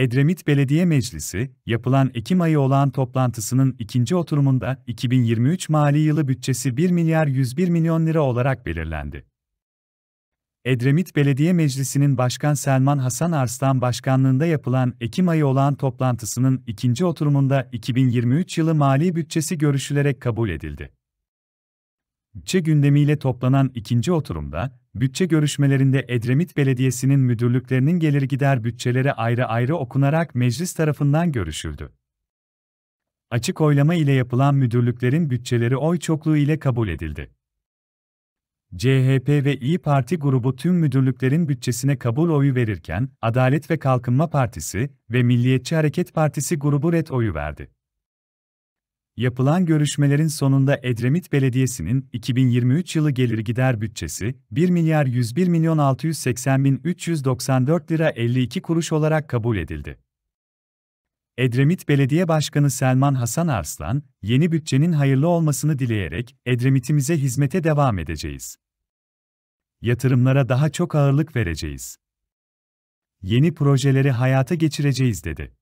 Edremit Belediye Meclisi, yapılan Ekim ayı olan toplantısının ikinci oturumunda 2023 mali yılı bütçesi 1 milyar 101 milyon lira olarak belirlendi. Edremit Belediye Meclisi'nin Başkan Selman Hasan Arslan başkanlığında yapılan Ekim ayı olan toplantısının ikinci oturumunda 2023 yılı mali bütçesi görüşülerek kabul edildi. Bütçe gündemiyle toplanan ikinci oturumda, bütçe görüşmelerinde Edremit Belediyesi'nin müdürlüklerinin gelir gider bütçeleri ayrı ayrı okunarak meclis tarafından görüşüldü. Açık oylama ile yapılan müdürlüklerin bütçeleri oy çokluğu ile kabul edildi. CHP ve İyi Parti grubu tüm müdürlüklerin bütçesine kabul oyu verirken, Adalet ve Kalkınma Partisi ve Milliyetçi Hareket Partisi grubu red oyu verdi. Yapılan görüşmelerin sonunda Edremit Belediyesi'nin 2023 yılı gelir gider bütçesi 1 milyar 101 milyon 680 bin 394 lira 52 kuruş olarak kabul edildi. Edremit Belediye Başkanı Selman Hasan Arslan, yeni bütçenin hayırlı olmasını dileyerek Edremit'imize hizmete devam edeceğiz. Yatırımlara daha çok ağırlık vereceğiz. Yeni projeleri hayata geçireceğiz dedi.